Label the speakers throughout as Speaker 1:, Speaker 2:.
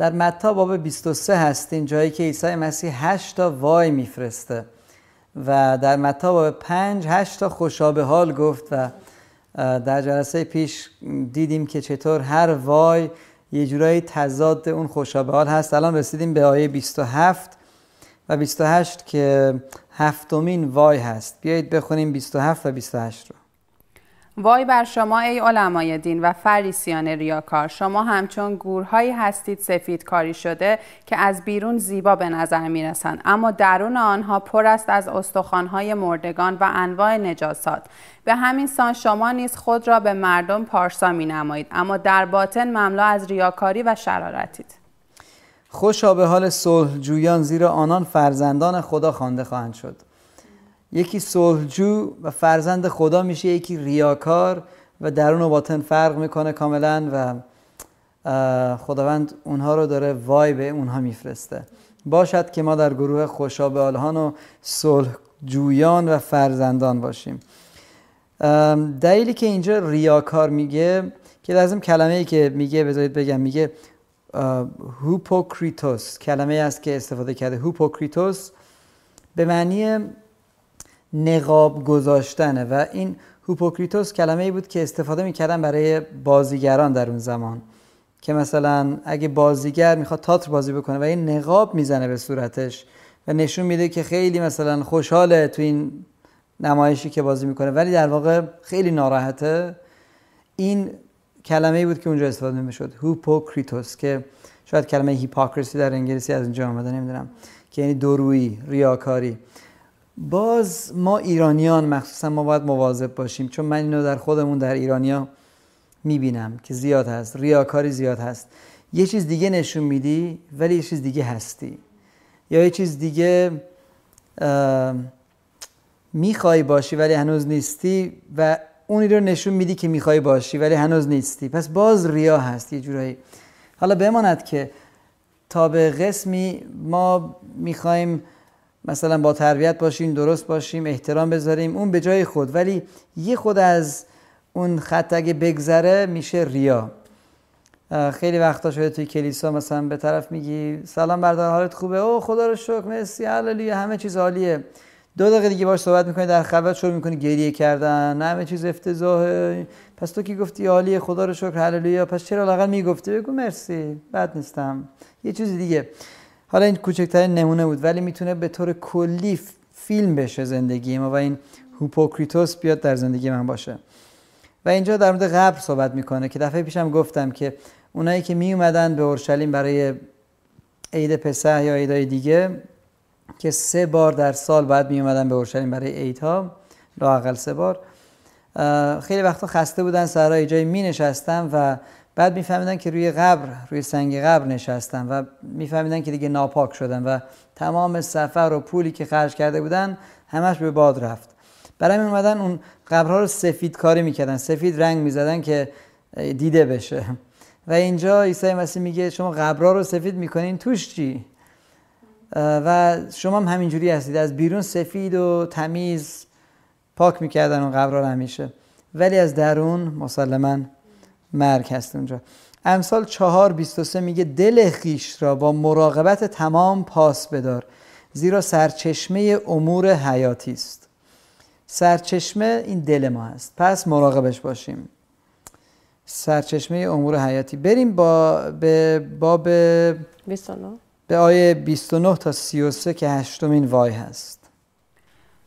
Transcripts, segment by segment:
Speaker 1: در متا باب 23 هستیم جایی که عیسی مسیح 8 تا وای میفرسته و در متا باب 5 8 تا خوشا به حال گفت و در جلسه پیش دیدیم که چطور هر وای یه جورایی تضاد اون خوشا به حال هست الان رسیدیم به آیه 27 و 28 که هفتمین وای هست بیایید بخونیم 27 و 28 رو
Speaker 2: وای بر شما ای علمای دین و فریسیان ریاکار شما همچون گورهایی هستید سفید کاری شده که از بیرون زیبا به نظر می رسند اما درون آنها پر است از استخوانهای مردگان و انواع نجاسات به همین سان شما نیز خود را به مردم پارسا می نمایید اما در باطن مملو از ریاکاری و شرارتید
Speaker 1: خوشا به حال صلح جویان زیرا آنان فرزندان خدا خوانده خواهند شد یکی صلحجو و فرزند خدا میشه یکی ریاکار و درون و باطن فرق میکنه کاملا و خداوند اونها رو داره وای به اونها میفرسته باشد که ما در گروه خوشابالهان و صلح جویان و فرزندان باشیم دلیلی که اینجا ریاکار میگه که لازم کلمه ای که میگه بذارید بگم میگه هوپوکریتوس کلمه است که استفاده کرده هوپوکریتوس به معنی نقاب گذاشتن و این هوپوکریتوس کلمه ای بود که استفاده میکردن برای بازیگران در اون زمان که مثلا اگه بازیگر میخواد تاتر بازی بکنه و این نقاب میزنه به صورتش و نشون میده که خیلی مثلا خوشحاله تو این نمایشی که بازی میکنه ولی در واقع خیلی ناراحته این کلمه ای بود که اونجا استفاده میشد هوپوکریتوس که شاید کلمه هیپاکرسی در انگلیسی از اینجا آمده نمیدونم که یعنی درویی ریاکاری باز ما ایرانیان مخصوصا ما باید مواظب باشیم چون من اینو در خودمون در ایرانیا میبینم که زیاد هست ریاکاری زیاد هست یه چیز دیگه نشون میدی ولی یه چیز دیگه هستی یا یه چیز دیگه میخوای باشی ولی هنوز نیستی و اونی رو نشون میدی که میخوای باشی ولی هنوز نیستی پس باز ریا هست یه جورایی حالا بماند که تا به قسمی ما میخوایم مثلا با تربیت باشیم درست باشیم احترام بذاریم اون به جای خود ولی یه خود از اون خط اگه بگذره میشه ریا خیلی وقتا شده توی کلیسا مثلا به طرف میگی سلام بردار حالت خوبه او خدا رو شکر مرسی هللویا همه چیز عالیه دو دقیقه دیگه باش صحبت میکنی در خبر شروع میکنی گریه کردن همه چیز افتضاحه پس تو کی گفتی عالیه خدا رو شکر هللویا پس چرا لاغر میگفتی بگو مرسی بد نیستم یه چیز دیگه حالا این کوچکترین نمونه بود ولی میتونه به طور کلی فیلم بشه زندگی ما و این هوپوکریتوس بیاد در زندگی من باشه و اینجا در مورد قبر صحبت میکنه که دفعه پیشم گفتم که اونایی که می به اورشلیم برای عید پسح یا عیدای دیگه که سه بار در سال باید می اومدن به اورشلیم برای عیدها لاقل سه بار خیلی وقتا خسته بودن سرای جای می نشستن و بعد میفهمیدن که روی قبر روی سنگ قبر نشستن و میفهمیدن که دیگه ناپاک شدن و تمام سفر و پولی که خرج کرده بودن همش به باد رفت برای همین اومدن اون قبرها رو سفید کاری میکردن سفید رنگ میزدن که دیده بشه و اینجا عیسی مسیح میگه شما قبرها رو سفید میکنین توش چی و شما هم همینجوری هستید از بیرون سفید و تمیز پاک میکردن اون قبرها رو همیشه ولی از درون مسلما مرگ هست اونجا امثال و سه میگه دل خیش را با مراقبت تمام پاس بدار زیرا سرچشمه امور حیاتی است سرچشمه این دل ما هست پس مراقبش باشیم سرچشمه امور حیاتی بریم با به باب 29 به آیه 29 تا 33 که هشتمین وای هست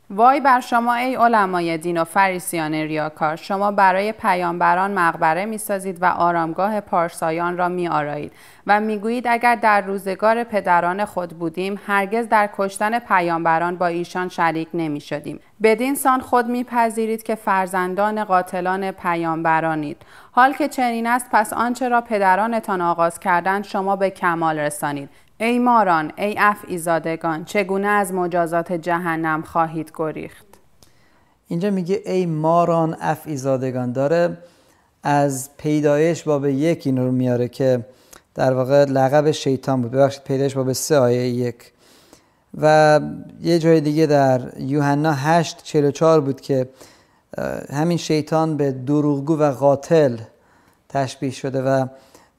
Speaker 2: وای بر شما ای علمای دین و فریسیان ریاکار شما برای پیامبران مقبره میسازید و آرامگاه پارسایان را میآرایید و میگویید اگر در روزگار پدران خود بودیم هرگز در کشتن پیامبران با ایشان شریک نمیشدیم بدین سان خود میپذیرید که فرزندان قاتلان پیامبرانید حال که چنین است پس آنچه را پدرانتان آغاز کردند شما به کمال رسانید ای ماران ای ایزادگان چگونه از مجازات جهنم خواهید گریخت
Speaker 1: اینجا میگه ای ماران اف ایزادگان داره از پیدایش باب یک این رو میاره که در واقع لقب شیطان بود ببخشید پیدایش باب سه آیه یک و یه جای دیگه در یوحنا 8 44 بود که همین شیطان به دروغگو و قاتل تشبیه شده و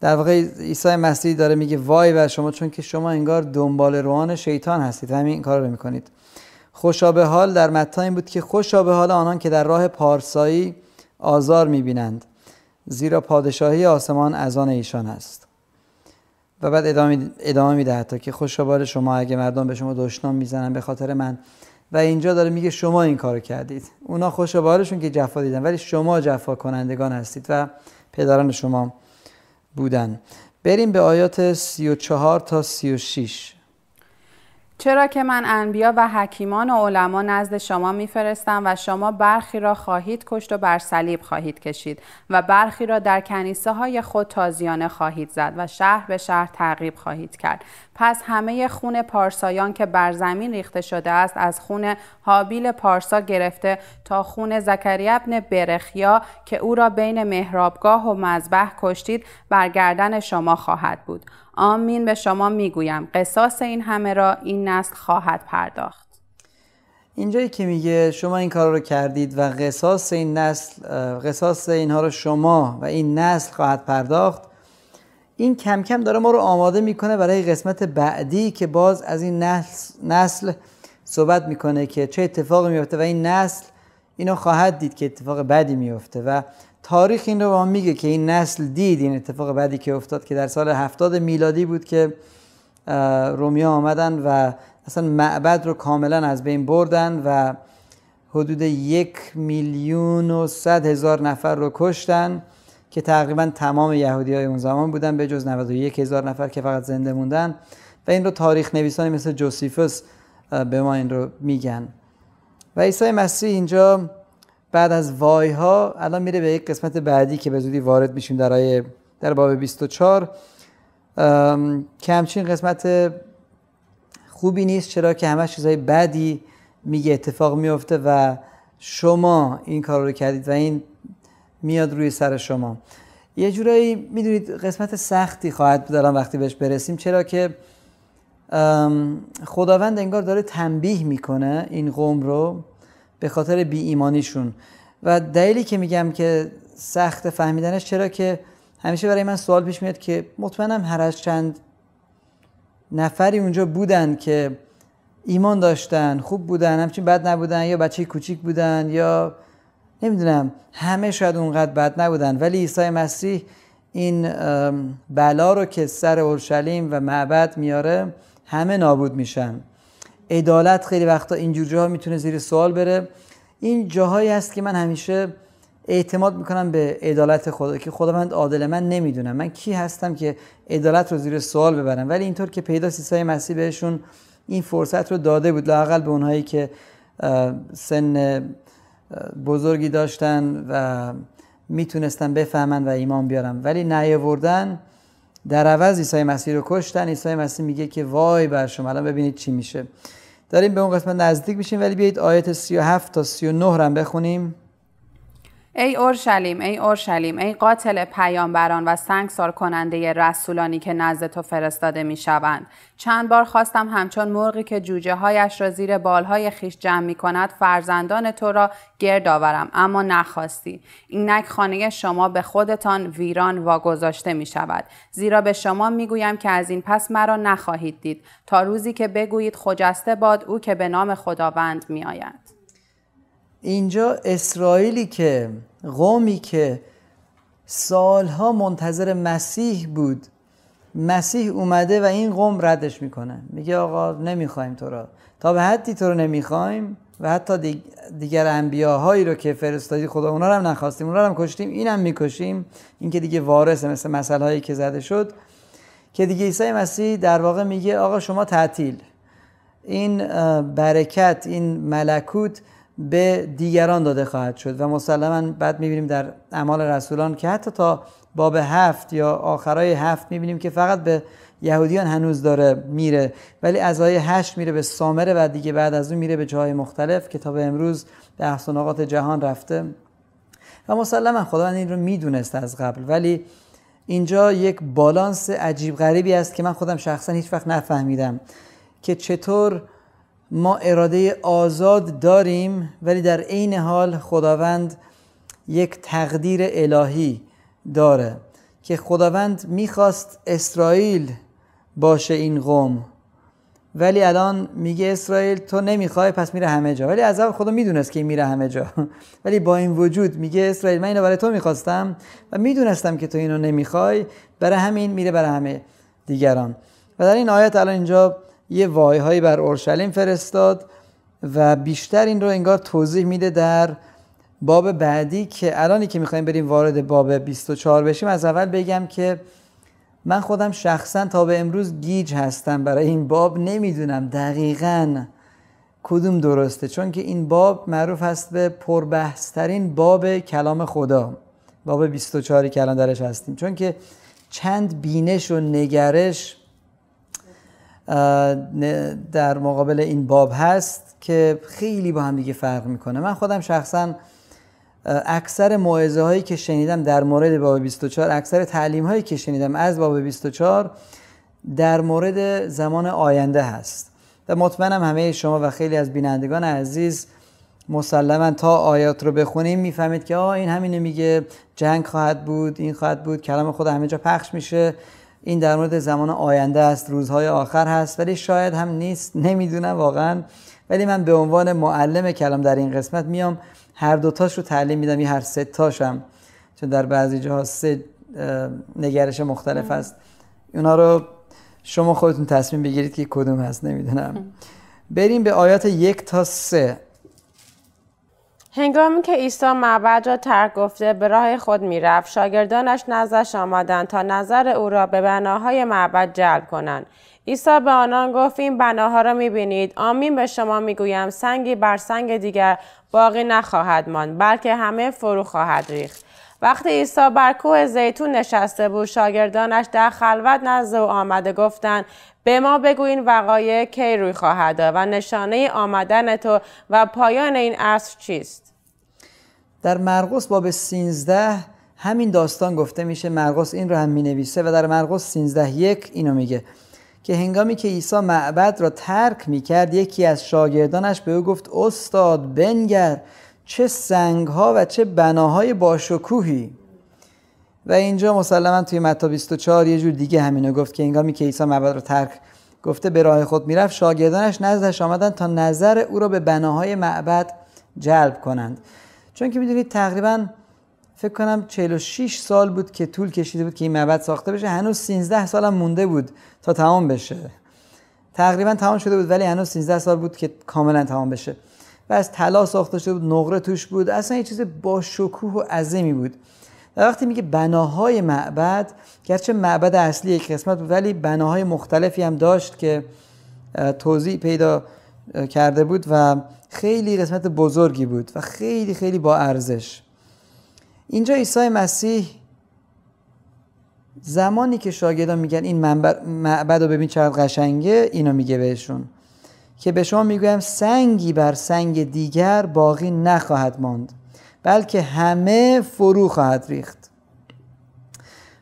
Speaker 1: در واقع عیسی مسیح داره میگه وای بر شما چون که شما انگار دنبال روان شیطان هستید همین کار رو میکنید خوشا به حال در متی این بود که خوشا به حال آنان که در راه پارسایی آزار میبینند زیرا پادشاهی آسمان از آن ایشان است و بعد ادامه, ادامه میده تا که خوشا به شما اگه مردم به شما دشنام میزنن به خاطر من و اینجا داره میگه شما این کارو کردید اونا خوشا که جفا دیدن ولی شما جفا کنندگان هستید و پدران شما بودن بریم به آیات 34 تا 36
Speaker 2: چرا که من انبیا و حکیمان و علما نزد شما میفرستم و شما برخی را خواهید کشت و بر صلیب خواهید کشید و برخی را در کنیسه های خود تازیانه خواهید زد و شهر به شهر تعقیب خواهید کرد پس همه خون پارسایان که بر زمین ریخته شده است از خون حابیل پارسا گرفته تا خون زکریا بن برخیا که او را بین مهرابگاه و مذبح کشتید بر گردن شما خواهد بود آمین به شما میگویم قصاص این همه را این نسل خواهد پرداخت
Speaker 1: اینجایی که میگه شما این کار رو کردید و قصاص این نسل قصاص اینها رو شما و این نسل خواهد پرداخت این کم کم داره ما رو آماده میکنه برای قسمت بعدی که باز از این نسل, نسل صحبت میکنه که چه اتفاقی میفته و این نسل اینو خواهد دید که اتفاق بدی میفته و تاریخ این رو به ما میگه که این نسل دید این اتفاق بعدی که افتاد که در سال هفتاد میلادی بود که رومیا آمدن و اصلا معبد رو کاملا از بین بردن و حدود یک میلیون و صد هزار نفر رو کشتن که تقریبا تمام یهودی های اون زمان بودن به جز 91 هزار نفر که فقط زنده موندن و این رو تاریخ نویسانی مثل جوسیفوس به ما این رو میگن و عیسی مسیح اینجا بعد از وای ها الان میره به یک قسمت بعدی که به زودی وارد میشیم در آیه در باب 24 که قسمت خوبی نیست چرا که همه چیزهای بدی میگه اتفاق میفته و شما این کار رو کردید و این میاد روی سر شما یه جورایی میدونید قسمت سختی خواهد بود الان وقتی بهش برسیم چرا که خداوند انگار داره تنبیه میکنه این قوم رو به خاطر بی ایمانیشون و دلیلی که میگم که سخت فهمیدنش چرا که همیشه برای من سوال پیش میاد که مطمئنم هر از چند نفری اونجا بودن که ایمان داشتن خوب بودن همچین بد نبودن یا بچه کوچیک بودن یا نمیدونم همه شاید اونقدر بد نبودن ولی عیسی مسیح این بلا رو که سر اورشلیم و معبد میاره همه نابود میشن عدالت خیلی وقتا اینجور جاها میتونه زیر سوال بره این جاهایی هست که من همیشه اعتماد میکنم به عدالت خدا که خداوند عادل من نمیدونم من کی هستم که عدالت رو زیر سوال ببرم ولی اینطور که پیدا سیسای مسیح بهشون این فرصت رو داده بود لاقل به اونهایی که سن بزرگی داشتن و میتونستن بفهمن و ایمان بیارن ولی نیاوردن در عوض عیسی مسیح رو کشتن عیسی مسیح میگه که وای بر شما الان ببینید چی میشه داریم به اون قسمت نزدیک میشیم ولی بیایید آیت 37 تا 39 رو هم بخونیم
Speaker 2: ای اورشلیم ای اورشلیم ای قاتل پیامبران و سنگسار کننده رسولانی که نزد تو فرستاده می شوند. چند بار خواستم همچون مرغی که جوجه هایش را زیر بالهای خیش جمع می کند فرزندان تو را گرد آورم اما نخواستی اینک خانه شما به خودتان ویران واگذاشته می شود زیرا به شما می گویم که از این پس مرا نخواهید دید تا روزی که بگویید خجسته باد او که به نام خداوند می آید.
Speaker 1: اینجا اسرائیلی که قومی که سالها منتظر مسیح بود مسیح اومده و این قوم ردش میکنه میگه آقا نمیخوایم تو را تا به حدی تو رو نمیخوایم و حتی دیگر انبیاهایی رو که فرستادی خدا اونا رو هم نخواستیم اونا رو هم کشتیم هم میکشیم این که دیگه وارثه مثل مسئله هایی که زده شد که دیگه عیسی مسیح در واقع میگه آقا شما تعطیل این برکت این ملکوت به دیگران داده خواهد شد و مسلما بعد میبینیم در اعمال رسولان که حتی تا باب هفت یا آخرای هفت میبینیم که فقط به یهودیان هنوز داره میره ولی از آیه هشت میره به سامره و دیگه بعد از اون میره به جاهای مختلف کتاب امروز به احساناقات جهان رفته و مسلما خداوند این رو میدونست از قبل ولی اینجا یک بالانس عجیب غریبی است که من خودم شخصا هیچ وقت نفهمیدم که چطور ما اراده آزاد داریم ولی در عین حال خداوند یک تقدیر الهی داره که خداوند میخواست اسرائیل باشه این قوم ولی الان میگه اسرائیل تو نمیخوای پس میره همه جا ولی از اول خدا میدونست که میره همه جا ولی با این وجود میگه اسرائیل من اینو برای تو میخواستم و میدونستم که تو اینو نمیخوای برای همین میره برای همه دیگران و در این آیت الان اینجا یه وایهایی بر اورشلیم فرستاد و بیشتر این رو انگار توضیح میده در باب بعدی که الانی که میخوایم بریم وارد باب 24 بشیم از اول بگم که من خودم شخصا تا به امروز گیج هستم برای این باب نمیدونم دقیقا کدوم درسته چون که این باب معروف هست به پربحثترین باب کلام خدا باب 24 که الان درش هستیم چون که چند بینش و نگرش در مقابل این باب هست که خیلی با هم دیگه فرق میکنه من خودم شخصا اکثر معایزه هایی که شنیدم در مورد باب 24 اکثر تعلیم هایی که شنیدم از باب 24 در مورد زمان آینده هست و مطمئنم همه شما و خیلی از بینندگان عزیز مسلما تا آیات رو بخونیم میفهمید که آه این همینه میگه جنگ خواهد بود این خواهد بود کلام خود همه جا پخش میشه این در مورد زمان آینده است روزهای آخر هست ولی شاید هم نیست نمیدونم واقعا ولی من به عنوان معلم کلام در این قسمت میام هر دو تاش رو تعلیم میدم یه هر سه تاشم چون در بعضی جاها سه نگرش مختلف است اونا رو شما خودتون تصمیم بگیرید که کدوم هست نمیدونم بریم به آیات یک تا سه
Speaker 3: هنگامی که عیسی معبد را ترک گفته به راه خود میرفت شاگردانش نزدش آمدند تا نظر او را به بناهای معبد جلب کنند عیسی به آنان گفت این بناها را میبینید آمین به شما میگویم سنگی بر سنگ دیگر باقی نخواهد ماند بلکه همه فرو خواهد ریخت وقتی عیسی بر کوه زیتون نشسته بود شاگردانش در خلوت نزد او آمده گفتند به ما بگو این وقایع کی روی خواهد و نشانه آمدن تو و پایان این عصر چیست
Speaker 1: در مرقس باب 13 همین داستان گفته میشه مرقس این رو هم می نویسه و در مرقس 13 یک اینو میگه که هنگامی که عیسی معبد را ترک می کرد یکی از شاگردانش به او گفت استاد بنگر چه سنگ ها و چه بناهای باشکوهی و اینجا مسلما توی متا 24 یه جور دیگه همینو گفت که اینگامی که عیسی معبد رو ترک گفته به راه خود میرفت شاگردانش نزدش آمدن تا نظر او را به بناهای معبد جلب کنند چون که میدونید تقریبا فکر کنم 46 سال بود که طول کشیده بود که این معبد ساخته بشه هنوز 13 سالم مونده بود تا تمام بشه تقریبا تمام شده بود ولی هنوز 13 سال بود که کاملا تمام بشه و از طلا ساخته شده بود نقره توش بود اصلا یه چیز با شکوه و عظیمی بود و وقتی میگه بناهای معبد گرچه معبد اصلی یک قسمت بود ولی بناهای مختلفی هم داشت که توضیح پیدا کرده بود و خیلی قسمت بزرگی بود و خیلی خیلی با ارزش اینجا عیسی مسیح زمانی که شاگردان میگن این معبد رو ببین چقدر قشنگه اینو میگه بهشون که به شما میگویم سنگی بر سنگ دیگر باقی نخواهد ماند بلکه همه فرو خواهد ریخت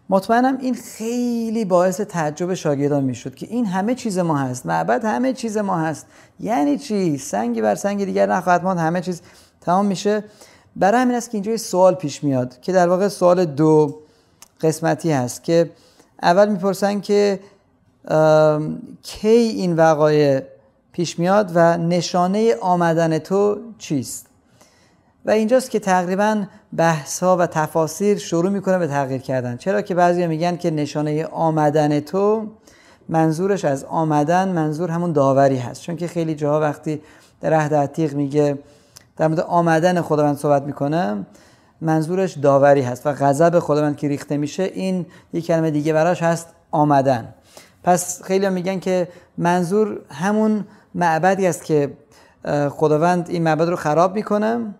Speaker 1: مطمئنم این خیلی باعث تعجب شاگردان میشد که این همه چیز ما هست معبد همه چیز ما هست یعنی چی سنگی بر سنگ دیگر نخواهد ماند همه چیز تمام میشه برای همین است که اینجا سوال پیش میاد که در واقع سوال دو قسمتی هست که اول میپرسن که کی این وقایع پیش میاد و نشانه آمدن تو چیست و اینجاست که تقریبا بحث ها و تفاسیر شروع میکنه به تغییر کردن چرا که بعضی میگن که نشانه آمدن تو منظورش از آمدن منظور همون داوری هست چون که خیلی جاها وقتی در عهد عتیق میگه در مورد آمدن خداوند صحبت میکنه منظورش داوری هست و غضب خداوند که ریخته میشه این یک کلمه دیگه براش هست آمدن پس خیلی میگن که منظور همون معبدی است که خداوند این معبد رو خراب میکنه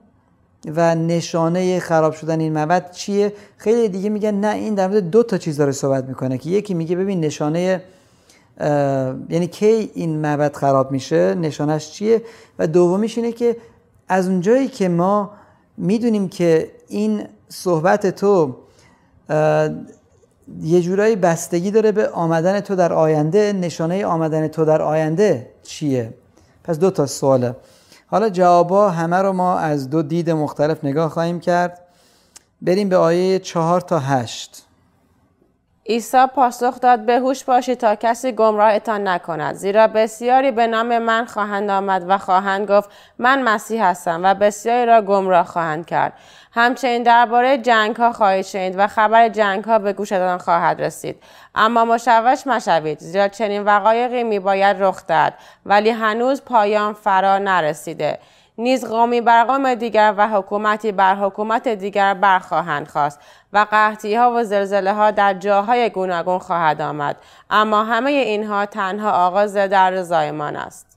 Speaker 1: و نشانه خراب شدن این معبد چیه خیلی دیگه میگن نه این در مورد دو تا چیز داره صحبت میکنه که یکی میگه ببین نشانه یعنی کی این معبد خراب میشه نشانش چیه و دومیش اینه که از اونجایی که ما میدونیم که این صحبت تو یه جورایی بستگی داره به آمدن تو در آینده نشانه آمدن تو در آینده چیه پس دو تا سواله حالا جوابا همه رو ما از دو دید مختلف نگاه خواهیم کرد بریم به آیه چهار تا هشت
Speaker 3: عیسی پاسخ داد به بهوش باشی تا کسی گمراهتان نکند زیرا بسیاری به نام من خواهند آمد و خواهند گفت من مسیح هستم و بسیاری را گمراه خواهند کرد همچنین درباره جنگ ها خواهید شنید و خبر جنگ ها به گوشتان خواهد رسید اما مشوش مشوید زیرا چنین وقایقی باید رخ داد ولی هنوز پایان فرا نرسیده نیز قومی بر قوم دیگر و حکومتی بر حکومت دیگر برخواهند خواست و قحطی ها و زلزله ها در جاهای گوناگون خواهد آمد اما همه اینها تنها آغاز در زایمان است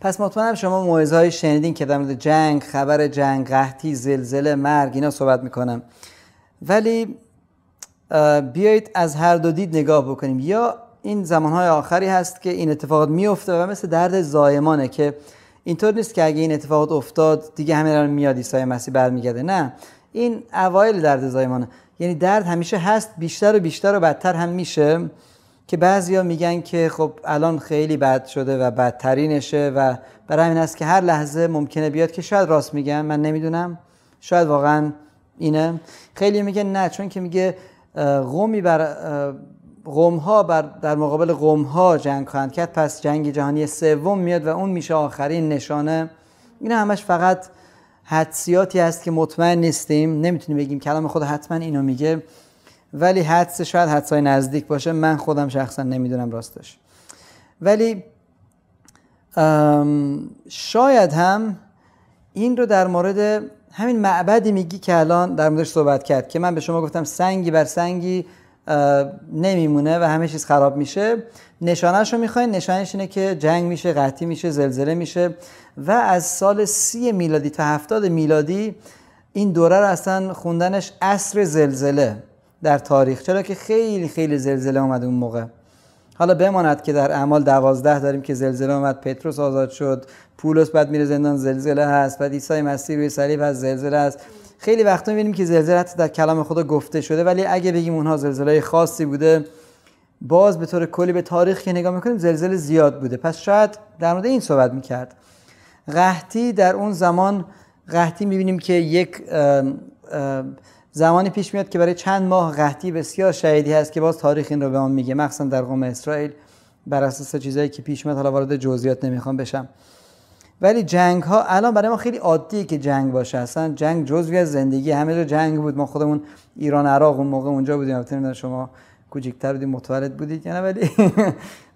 Speaker 1: پس مطمئنم شما موعظه های شنیدین که در مورد جنگ خبر جنگ قحطی زلزله مرگ اینا صحبت میکنم ولی بیایید از هر دو دید نگاه بکنیم یا این زمانهای آخری هست که این اتفاقات میفته و مثل درد زایمانه که اینطور نیست که اگه این اتفاقات افتاد دیگه همه الان میاد عیسی مسیح برمیگرده نه این اوایل درد زایمانه یعنی درد همیشه هست بیشتر و بیشتر و بدتر هم میشه که بعضیا میگن که خب الان خیلی بد شده و بدترینشه و برای همین است که هر لحظه ممکنه بیاد که شاید راست میگن من نمیدونم شاید واقعا اینه خیلی میگه نه چون که میگه قومی بر قوم ها بر در مقابل قوم ها جنگ خواهند کرد پس جنگ جهانی سوم میاد و اون میشه آخرین نشانه این همش فقط حدسیاتی هست که مطمئن نیستیم نمیتونیم بگیم کلام خود حتما اینو میگه ولی حدس شاید حدسای نزدیک باشه من خودم شخصا نمیدونم راستش ولی شاید هم این رو در مورد همین معبدی میگی که الان در موردش صحبت کرد که من به شما گفتم سنگی بر سنگی نمیمونه و همه چیز خراب میشه نشانش رو میخواین نشانش اینه که جنگ میشه قطی میشه زلزله میشه و از سال سی میلادی تا هفتاد میلادی این دوره رو اصلا خوندنش اصر زلزله در تاریخ چرا که خیلی خیلی زلزله آمد اون موقع حالا بماند که در اعمال دوازده داریم که زلزله آمد پتروس آزاد شد پولس بعد میره زندان زلزله هست بعد عیسی مسیح روی صلیب از زلزله هست خیلی وقتا میبینیم که زلزله حتی در کلام خدا گفته شده ولی اگه بگیم اونها زلزله خاصی بوده باز به طور کلی به تاریخ که نگاه میکنیم زلزله زیاد بوده پس شاید در مورد این صحبت میکرد قحطی در اون زمان قحطی میبینیم که یک زمانی پیش میاد که برای چند ماه قحطی بسیار شدیدی هست که باز تاریخ این رو به آن میگه مخصوصا در قوم اسرائیل بر اساس چیزایی که پیش میاد حالا وارد جزئیات نمیخوام بشم ولی جنگ ها الان برای ما خیلی عادیه که جنگ باشه اصلا جنگ جزوی از زندگی همه جا جنگ بود ما خودمون ایران عراق اون موقع اونجا بودیم البته شما کوچیک‌تر بودیم متولد بودید یا نه ولی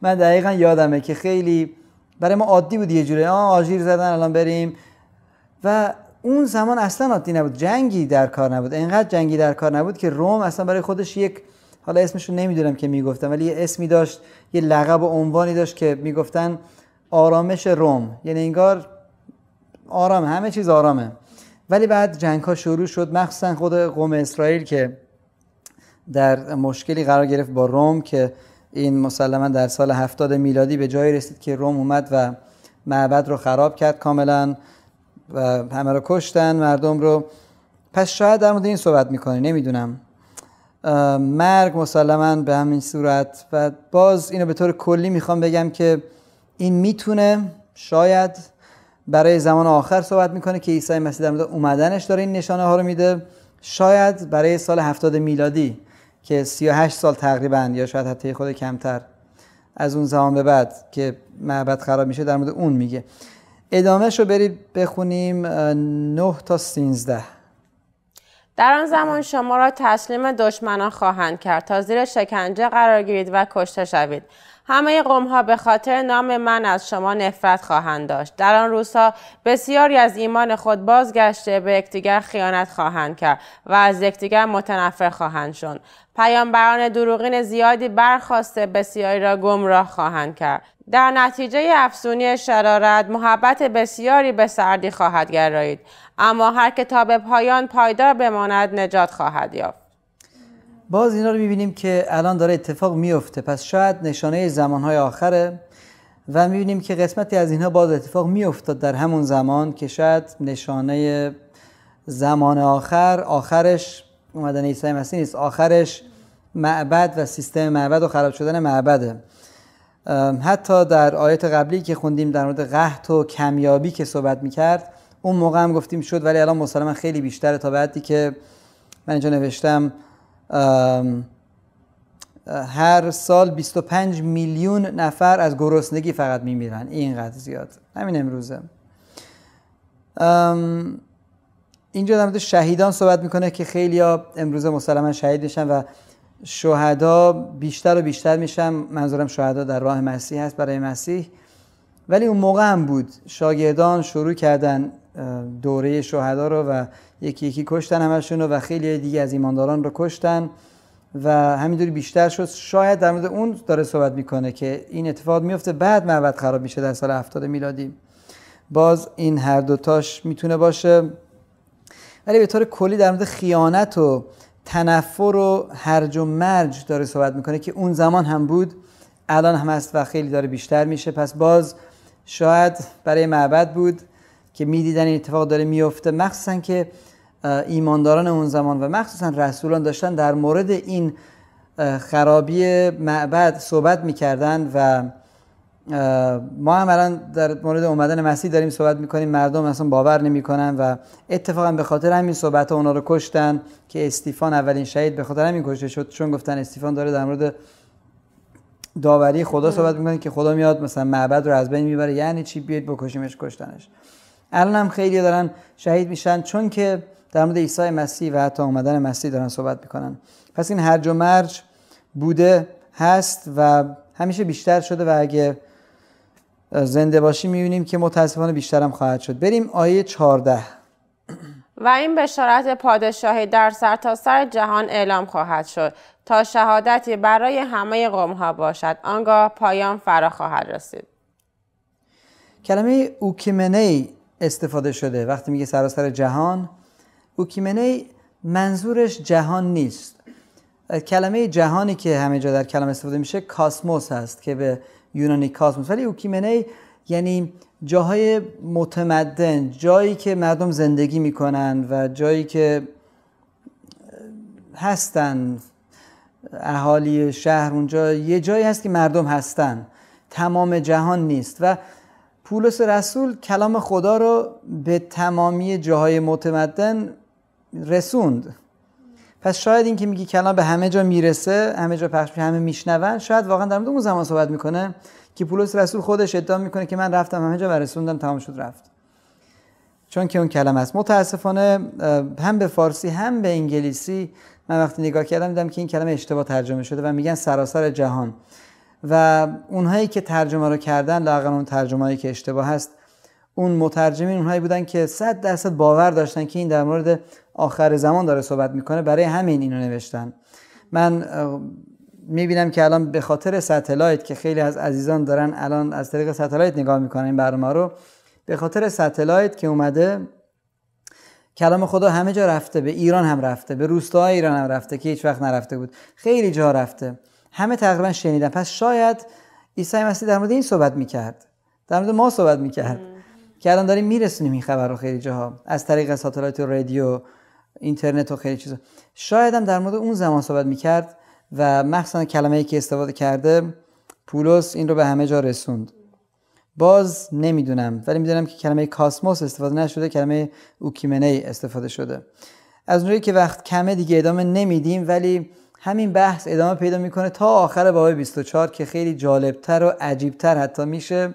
Speaker 1: من دقیقا یادمه که خیلی برای ما عادی بود یه جوری آ آژیر زدن الان بریم و اون زمان اصلا عادی نبود جنگی در کار نبود انقدر جنگی در کار نبود که روم اصلا برای خودش یک حالا اسمش رو نمیدونم که میگفتم ولی یه اسمی داشت یه لقب و عنوانی داشت که میگفتن آرامش روم یعنی انگار آرام همه چیز آرامه ولی بعد جنگ ها شروع شد مخصوصا خود قوم اسرائیل که در مشکلی قرار گرفت با روم که این مسلما در سال 70 میلادی به جایی رسید که روم اومد و معبد رو خراب کرد کاملا و همه رو کشتن مردم رو پس شاید در مورد این صحبت میکنه نمیدونم مرگ مسلما به همین صورت و باز اینو به طور کلی میخوام بگم که این میتونه شاید برای زمان آخر صحبت میکنه که عیسی مسیح در مورد اومدنش داره این نشانه ها رو میده شاید برای سال هفتاد میلادی که 38 سال تقریبا یا شاید حتی خود کمتر از اون زمان به بعد که معبد خراب میشه در مورد اون میگه ادامهشو رو برید بخونیم 9 تا 13
Speaker 3: در آن زمان شما را تسلیم دشمنان خواهند کرد تا زیر شکنجه قرار گیرید و کشته شوید همه قوم ها به خاطر نام من از شما نفرت خواهند داشت در آن روزها بسیاری از ایمان خود بازگشته به یکدیگر خیانت خواهند کرد و از یکدیگر متنفر خواهند شد پیامبران دروغین زیادی برخواسته بسیاری را گمراه خواهند کرد در نتیجه افسونی شرارت محبت بسیاری به سردی خواهد گرایید اما هر کتاب به پایان پایدار بماند نجات خواهد یافت باز اینا
Speaker 1: رو میبینیم که الان داره اتفاق میفته پس شاید نشانه زمانهای آخره و میبینیم که قسمتی از اینها باز اتفاق میافتاد در همون زمان که شاید نشانه زمان آخر آخرش اومدن عیسی مسیح نیست آخرش معبد و سیستم معبد و خراب شدن معبده حتی در آیت قبلی که خوندیم در مورد قحط و کمیابی که صحبت میکرد اون موقع هم گفتیم شد ولی الان مسلما خیلی بیشتره تا بعدی که من اینجا نوشتم هر سال 25 میلیون نفر از گرسنگی فقط میمیرن اینقدر زیاد همین امروزه اینجا در مورد شهیدان صحبت میکنه که خیلی ها امروزه مسلما شهید میشن و شهدا بیشتر و بیشتر میشن منظورم شهدا در راه مسیح هست برای مسیح ولی اون موقع هم بود شاگردان شروع کردن دوره شهدا رو و یکی یکی کشتن همشون رو و خیلی دیگه از ایمانداران رو کشتن و همینطوری بیشتر شد شاید در مورد اون داره صحبت میکنه که این اتفاق میفته بعد معبد خراب میشه در سال 70 میلادی باز این هر دوتاش میتونه باشه ولی به طور کلی در مورد خیانت و تنفر و هرج و مرج داره صحبت میکنه که اون زمان هم بود الان هم هست و خیلی داره بیشتر میشه پس باز شاید برای معبد بود که میدیدن این اتفاق داره میفته مخصوصا که ایمانداران اون زمان و مخصوصا رسولان داشتن در مورد این خرابی معبد صحبت میکردن و ما هم الان در مورد اومدن مسیح داریم صحبت میکنیم مردم اصلا باور نمیکنن و اتفاقا به خاطر همین صحبت ها اونا رو کشتن که استیفان اولین شهید به خاطر همین کشته شد چون گفتن استیفان داره در مورد داوری خدا صحبت میکنه که خدا میاد مثلا معبد رو از بین میبره یعنی چی بیاید بکشیمش کشتنش الان هم خیلی دارن شهید میشن چون که در مورد عیسی مسیح و حتی آمدن مسیح دارن صحبت میکنن پس این هرج و مرج بوده هست و همیشه بیشتر شده و اگه زنده باشی میبینیم که متاسفانه بیشتر هم خواهد شد بریم آیه 14
Speaker 3: و این بشارت پادشاهی در سرتاسر سر جهان اعلام خواهد شد تا شهادتی برای همه قوم ها باشد آنگاه پایان فرا خواهد رسید
Speaker 1: کلمه اوکیمنی استفاده شده وقتی میگه سراسر جهان اوکیمنه منظورش جهان نیست کلمه جهانی که همه جا در کلمه استفاده میشه کاسموس هست که به یونانی کاسموس ولی اوکیمنه یعنی جاهای متمدن جایی که مردم زندگی میکنن و جایی که هستن اهالی شهر اونجا یه جایی هست که مردم هستن تمام جهان نیست و پولس رسول کلام خدا رو به تمامی جاهای متمدن رسوند پس شاید این که میگی کلام به همه جا میرسه همه جا پخش همه میشنون شاید واقعا در اون زمان صحبت میکنه که پولس رسول خودش ادعا میکنه که من رفتم همه جا و رسوندم تمام شد رفت چون که اون کلام است متاسفانه هم به فارسی هم به انگلیسی من وقتی نگاه کردم دیدم که این کلمه اشتباه ترجمه شده و میگن سراسر جهان و اونهایی که ترجمه رو کردن لاغر اون ترجمه هایی که اشتباه هست اون مترجمین اونهایی بودن که صد درصد باور داشتن که این در مورد آخر زمان داره صحبت میکنه برای همین اینو نوشتن من میبینم که الان به خاطر ستلایت که خیلی از عزیزان دارن الان از طریق ستلایت نگاه میکنن این برنامه رو به خاطر ستلایت که اومده کلام خدا همه جا رفته به ایران هم رفته به روستاهای ایران هم رفته که هیچ وقت نرفته بود خیلی جا رفته همه تقریبا شنیدن پس شاید عیسی مسیح در مورد این صحبت میکرد در مورد ما صحبت میکرد که الان داریم میرسونیم این خبر رو خیلی جاها از طریق ساتلایت و رادیو اینترنت و خیلی چیزا شاید هم در مورد اون زمان صحبت میکرد و مخصوصا کلمه که استفاده کرده پولس این رو به همه جا رسوند باز نمیدونم ولی میدونم که کلمه کاسموس استفاده نشده کلمه اوکیمنه استفاده شده از اونجایی که وقت کمه دیگه ادامه نمیدیم ولی همین بحث ادامه پیدا میکنه تا آخر باب 24 که خیلی جالبتر و عجیبتر حتی میشه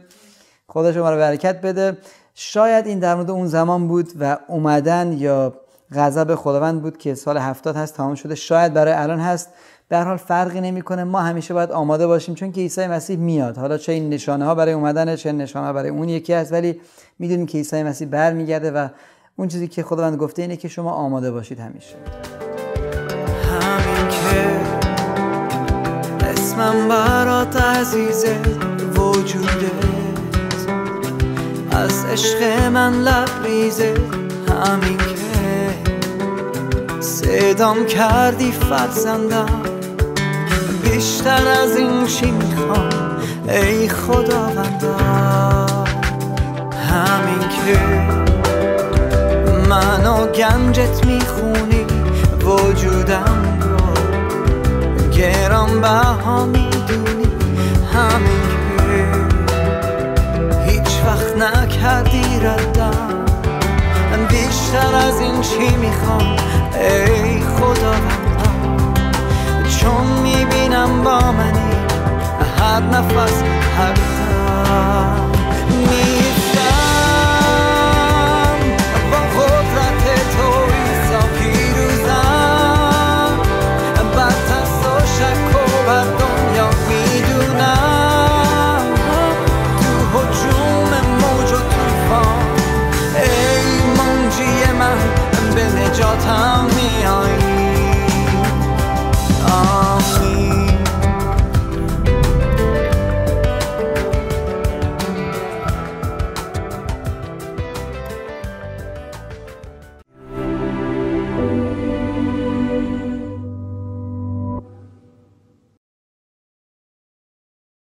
Speaker 1: خدا شما رو برکت بده شاید این در مورد اون زمان بود و اومدن یا غضب خداوند بود که سال 70 هست تمام شده شاید برای الان هست در حال فرقی نمیکنه ما همیشه باید آماده باشیم چون که عیسی مسیح میاد حالا چه این نشانه ها برای اومدن چه نشانه ها برای اون یکی است ولی میدونیم که عیسی مسیح برمیگرده و اون چیزی که خداوند گفته اینه که شما آماده باشید همیشه
Speaker 4: من برات عزیزه وجودت از عشق من لبریزه همین که صدام کردی فرزندم بیشتر از این چی میخوام ای خداوندم همین که منو گنجت میخونی وجودم گران بها میدونی همین هیچ وقت نکردی ردم بیشتر از این چی میخوام ای خدا چون میبینم با منی هر نفس هر